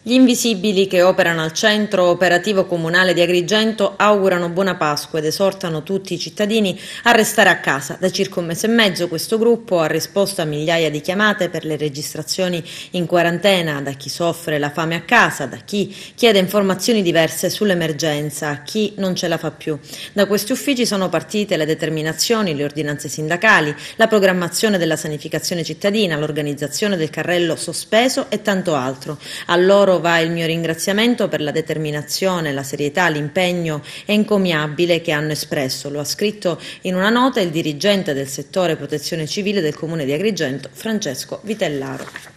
Gli invisibili che operano al centro operativo comunale di Agrigento augurano buona Pasqua ed esortano tutti i cittadini a restare a casa. Da circa un mese e mezzo questo gruppo ha risposto a migliaia di chiamate per le registrazioni in quarantena, da chi soffre la fame a casa, da chi chiede informazioni diverse sull'emergenza, a chi non ce la fa più. Da questi uffici sono partite le determinazioni, le ordinanze sindacali, la programmazione della sanificazione cittadina, l'organizzazione del carrello sospeso e tanto altro. Allora loro va il mio ringraziamento per la determinazione, la serietà, l'impegno encomiabile che hanno espresso. Lo ha scritto in una nota il dirigente del settore protezione civile del Comune di Agrigento, Francesco Vitellaro.